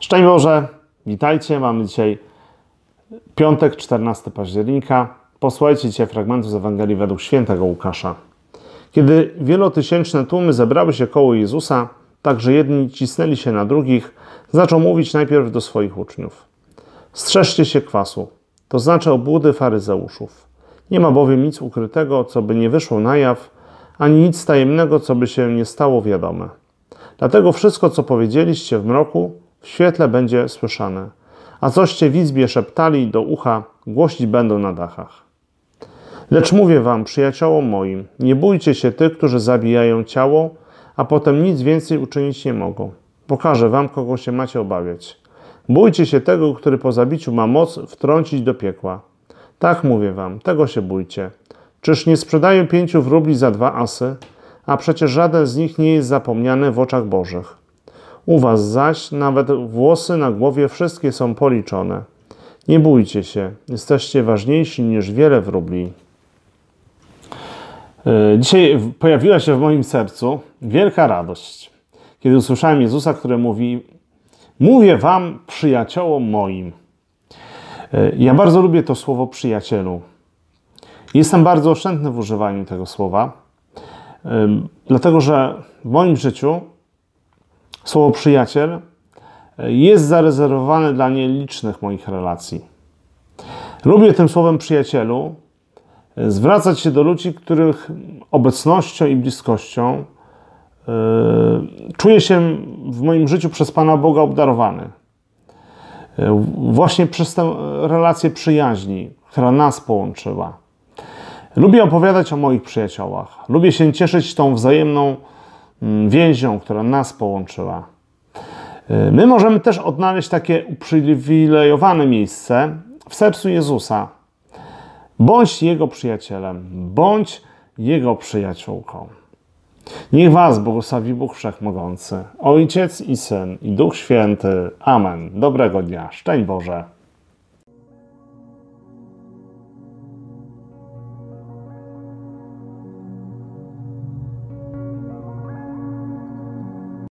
Szczęść Boże, witajcie. Mamy dzisiaj piątek, 14 października. Posłuchajcie dzisiaj fragmentu z Ewangelii według świętego Łukasza. Kiedy wielotysięczne tłumy zebrały się koło Jezusa, tak że jedni cisnęli się na drugich, zaczął mówić najpierw do swoich uczniów. Strzeżcie się kwasu, to znaczy obłudy faryzeuszów. Nie ma bowiem nic ukrytego, co by nie wyszło na jaw, ani nic tajemnego, co by się nie stało wiadome Dlatego wszystko, co powiedzieliście w mroku, w świetle będzie słyszane, a coście w izbie szeptali do ucha, głosić będą na dachach. Lecz mówię wam, przyjaciołom moim, nie bójcie się tych, którzy zabijają ciało, a potem nic więcej uczynić nie mogą. Pokażę wam, kogo się macie obawiać. Bójcie się tego, który po zabiciu ma moc wtrącić do piekła. Tak mówię wam, tego się bójcie. Czyż nie sprzedają pięciu rubli za dwa asy, a przecież żaden z nich nie jest zapomniany w oczach Bożych. U was zaś nawet włosy na głowie wszystkie są policzone. Nie bójcie się, jesteście ważniejsi niż wiele wróbli. E, dzisiaj pojawiła się w moim sercu wielka radość, kiedy usłyszałem Jezusa, który mówi: Mówię wam, przyjaciołom moim. E, ja bardzo lubię to słowo przyjacielu. Jestem bardzo oszczędny w używaniu tego słowa, Dlatego, że w moim życiu słowo przyjaciel e, jest zarezerwowane dla nielicznych moich relacji. Lubię tym słowem przyjacielu e, zwracać się do ludzi, których obecnością i bliskością yy, czuję się w moim życiu przez Pana Boga obdarowany. Yy, właśnie przez tę relację przyjaźni, która nas połączyła. Lubię opowiadać o moich przyjaciołach. Lubię się cieszyć tą wzajemną mm, więzią, która nas połączyła. Y, my możemy też odnaleźć takie uprzywilejowane miejsce w sercu Jezusa. Bądź Jego przyjacielem, bądź Jego przyjaciółką. Niech Was błogosławi Bóg Wszechmogący, Ojciec i Syn i Duch Święty. Amen. Dobrego dnia. Szczęść Boże.